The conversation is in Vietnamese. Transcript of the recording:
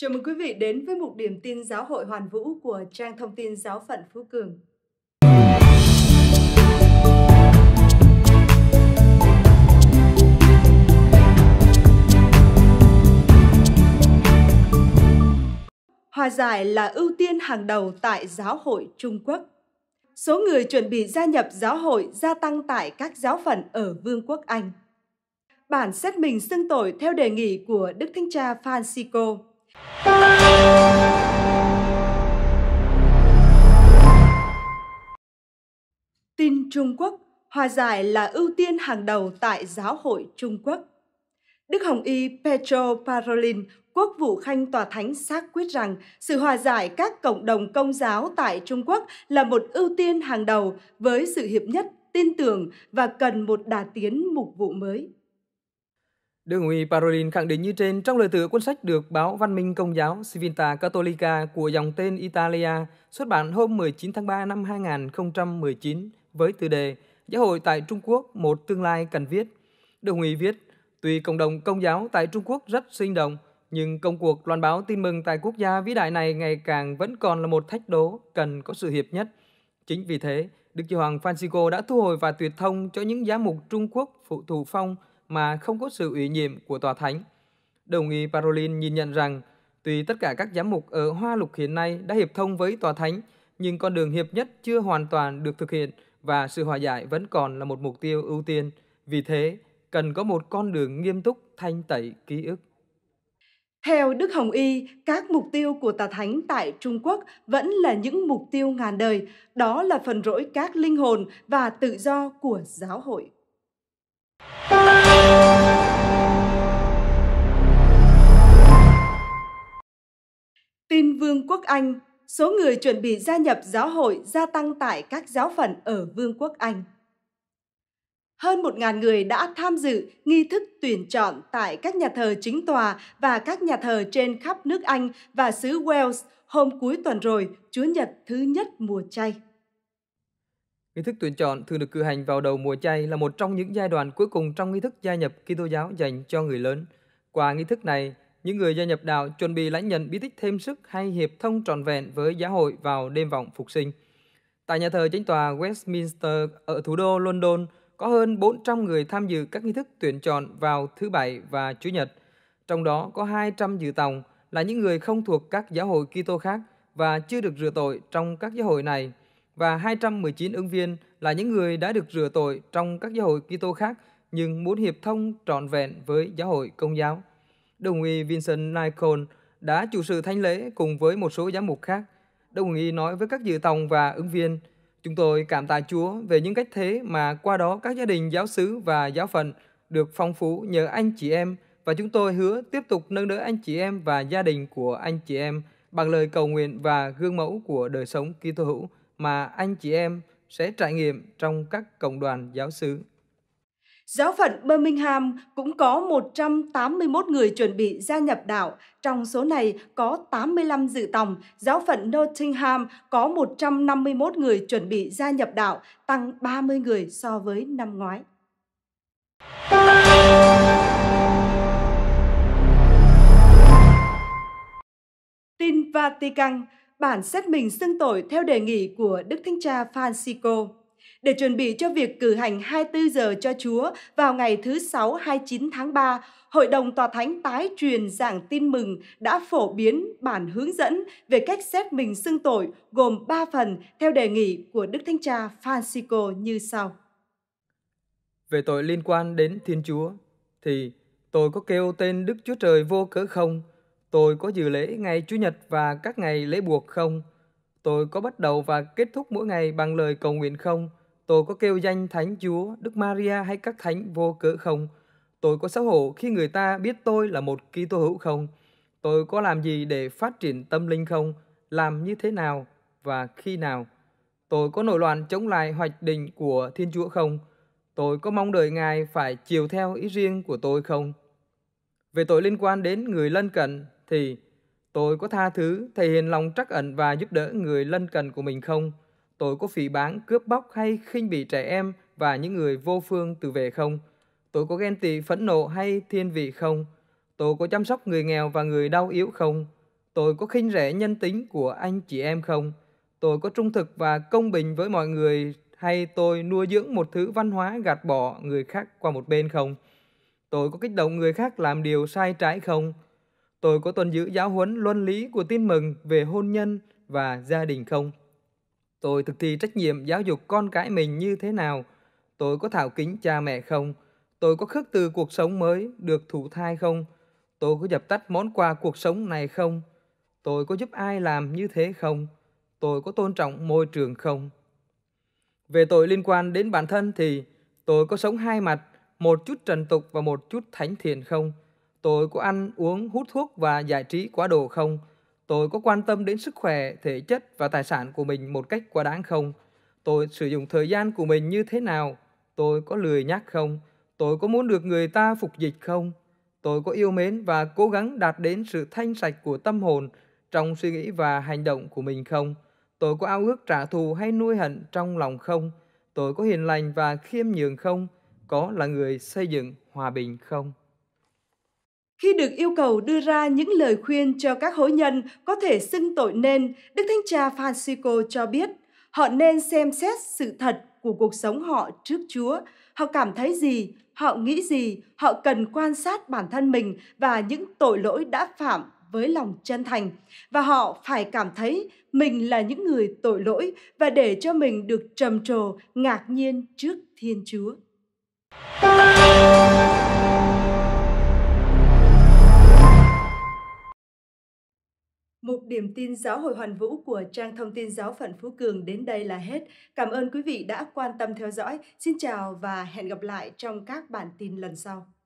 Chào mừng quý vị đến với mục điểm tin giáo hội Hoàn Vũ của trang thông tin giáo phận Phú Cường. Hòa giải là ưu tiên hàng đầu tại giáo hội Trung Quốc. Số người chuẩn bị gia nhập giáo hội gia tăng tại các giáo phận ở Vương quốc Anh. Bản xét mình xưng tội theo đề nghị của Đức Thánh Cha Francisco Tin Trung Quốc, hòa giải là ưu tiên hàng đầu tại Giáo hội Trung Quốc. Đức Hồng Y Petro Parolin, quốc vụ khanh tòa thánh xác quyết rằng sự hòa giải các cộng đồng công giáo tại Trung Quốc là một ưu tiên hàng đầu với sự hiệp nhất, tin tưởng và cần một đà tiến mục vụ mới. Đức Huy Parolin khẳng định như trên trong lời tựa cuốn sách được báo Văn minh Công giáo Civilta Cattolica của dòng tên Italia xuất bản hôm 19 tháng 3 năm 2019 với tựa đề Giáo hội tại Trung Quốc một tương lai cần viết. Đức Huy viết, tuy cộng đồng công giáo tại Trung Quốc rất sinh động, nhưng công cuộc loan báo tin mừng tại quốc gia vĩ đại này ngày càng vẫn còn là một thách đố cần có sự hiệp nhất. Chính vì thế, Đức Giáo hoàng Francisco đã thu hồi và tuyệt thông cho những giám mục Trung Quốc phụ thủ phong – mà không có sự ủy nhiệm của tòa thánh. Đồng ý Parolin nhìn nhận rằng, tuy tất cả các giám mục ở Hoa Lục hiện nay đã hiệp thông với tòa thánh, nhưng con đường hiệp nhất chưa hoàn toàn được thực hiện và sự hòa giải vẫn còn là một mục tiêu ưu tiên. Vì thế, cần có một con đường nghiêm túc thanh tẩy ký ức. Theo Đức Hồng Y, các mục tiêu của tà thánh tại Trung Quốc vẫn là những mục tiêu ngàn đời, đó là phần rỗi các linh hồn và tự do của giáo hội. Tin Vương quốc Anh, số người chuẩn bị gia nhập giáo hội gia tăng tại các giáo phận ở Vương quốc Anh. Hơn 1.000 người đã tham dự nghi thức tuyển chọn tại các nhà thờ chính tòa và các nhà thờ trên khắp nước Anh và xứ Wales hôm cuối tuần rồi, Chúa Nhật thứ nhất mùa chay. Nghi thức tuyển chọn thường được cử hành vào đầu mùa chay là một trong những giai đoạn cuối cùng trong nghi thức gia nhập Kitô giáo dành cho người lớn. Qua nghi thức này, những người gia nhập đạo chuẩn bị lãnh nhận bí tích thêm sức hay hiệp thông trọn vẹn với giáo hội vào đêm vọng phục sinh. Tại nhà thờ chính tòa Westminster ở thủ đô London, có hơn 400 người tham dự các nghi thức tuyển chọn vào thứ Bảy và Chủ nhật. Trong đó có 200 dự tòng là những người không thuộc các giáo hội Kitô khác và chưa được rửa tội trong các giáo hội này và 219 ứng viên là những người đã được rửa tội trong các giáo hội Kitô khác nhưng muốn hiệp thông trọn vẹn với giáo hội công giáo. Đồng ý Vincent Nicol đã chủ sự thánh lễ cùng với một số giám mục khác. Đồng ý nói với các dự tòng và ứng viên, chúng tôi cảm tạ Chúa về những cách thế mà qua đó các gia đình giáo xứ và giáo phận được phong phú nhờ anh chị em và chúng tôi hứa tiếp tục nâng đỡ anh chị em và gia đình của anh chị em bằng lời cầu nguyện và gương mẫu của đời sống Kitô hữu mà anh chị em sẽ trải nghiệm trong các cộng đoàn giáo xứ. Giáo phận Birmingham cũng có 181 người chuẩn bị gia nhập đạo, trong số này có 85 dự tòng. Giáo phận Nottingham có 151 người chuẩn bị gia nhập đạo, tăng 30 người so với năm ngoái. Tin Vatican bản xét mình xưng tội theo đề nghị của Đức Thánh Cha Francisco. Để chuẩn bị cho việc cử hành 24 giờ cho Chúa vào ngày thứ Sáu 29 tháng 3, Hội đồng Tòa Thánh tái truyền giảng tin mừng đã phổ biến bản hướng dẫn về cách xét mình xưng tội gồm 3 phần theo đề nghị của Đức Thánh Cha Francisco như sau. Về tội liên quan đến Thiên Chúa, thì tôi có kêu tên Đức Chúa Trời vô cớ không Tôi có dự lễ ngày Chủ nhật và các ngày lễ buộc không? Tôi có bắt đầu và kết thúc mỗi ngày bằng lời cầu nguyện không? Tôi có kêu danh Thánh Chúa, Đức Maria hay các thánh vô cớ không? Tôi có xấu hổ khi người ta biết tôi là một Kitô hữu không? Tôi có làm gì để phát triển tâm linh không? Làm như thế nào và khi nào? Tôi có nổi loạn chống lại hoạch định của Thiên Chúa không? Tôi có mong đợi Ngài phải chiều theo ý riêng của tôi không? Về tội liên quan đến người lân cận thì tôi có tha thứ, thể hiện lòng trắc ẩn và giúp đỡ người lân cận của mình không? Tôi có phỉ báng, cướp bóc hay khinh bỉ trẻ em và những người vô phương từ về không? Tôi có ghen tị, phẫn nộ hay thiên vị không? Tôi có chăm sóc người nghèo và người đau yếu không? Tôi có khinh rẻ nhân tính của anh chị em không? Tôi có trung thực và công bình với mọi người hay tôi nuôi dưỡng một thứ văn hóa gạt bỏ người khác qua một bên không? Tôi có kích động người khác làm điều sai trái không? tôi có tuân giữ giáo huấn luân lý của tin mừng về hôn nhân và gia đình không? Tôi thực thi trách nhiệm giáo dục con cái mình như thế nào? Tôi có thảo kính cha mẹ không? Tôi có khước từ cuộc sống mới được thụ thai không? Tôi có dập tắt món quà cuộc sống này không? Tôi có giúp ai làm như thế không? Tôi có tôn trọng môi trường không? Về tội liên quan đến bản thân thì tôi có sống hai mặt, một chút trần tục và một chút thánh thiện không? Tôi có ăn, uống, hút thuốc và giải trí quá độ không? Tôi có quan tâm đến sức khỏe, thể chất và tài sản của mình một cách quá đáng không? Tôi sử dụng thời gian của mình như thế nào? Tôi có lười nhác không? Tôi có muốn được người ta phục dịch không? Tôi có yêu mến và cố gắng đạt đến sự thanh sạch của tâm hồn trong suy nghĩ và hành động của mình không? Tôi có ao ước trả thù hay nuôi hận trong lòng không? Tôi có hiền lành và khiêm nhường không? Có là người xây dựng hòa bình không? Khi được yêu cầu đưa ra những lời khuyên cho các hối nhân có thể xưng tội nên, Đức Thánh Cha Francisco cho biết họ nên xem xét sự thật của cuộc sống họ trước Chúa. Họ cảm thấy gì, họ nghĩ gì, họ cần quan sát bản thân mình và những tội lỗi đã phạm với lòng chân thành và họ phải cảm thấy mình là những người tội lỗi và để cho mình được trầm trồ ngạc nhiên trước Thiên Chúa. Điểm tin giáo hội Hoàn Vũ của trang thông tin giáo phận Phú Cường đến đây là hết. Cảm ơn quý vị đã quan tâm theo dõi. Xin chào và hẹn gặp lại trong các bản tin lần sau.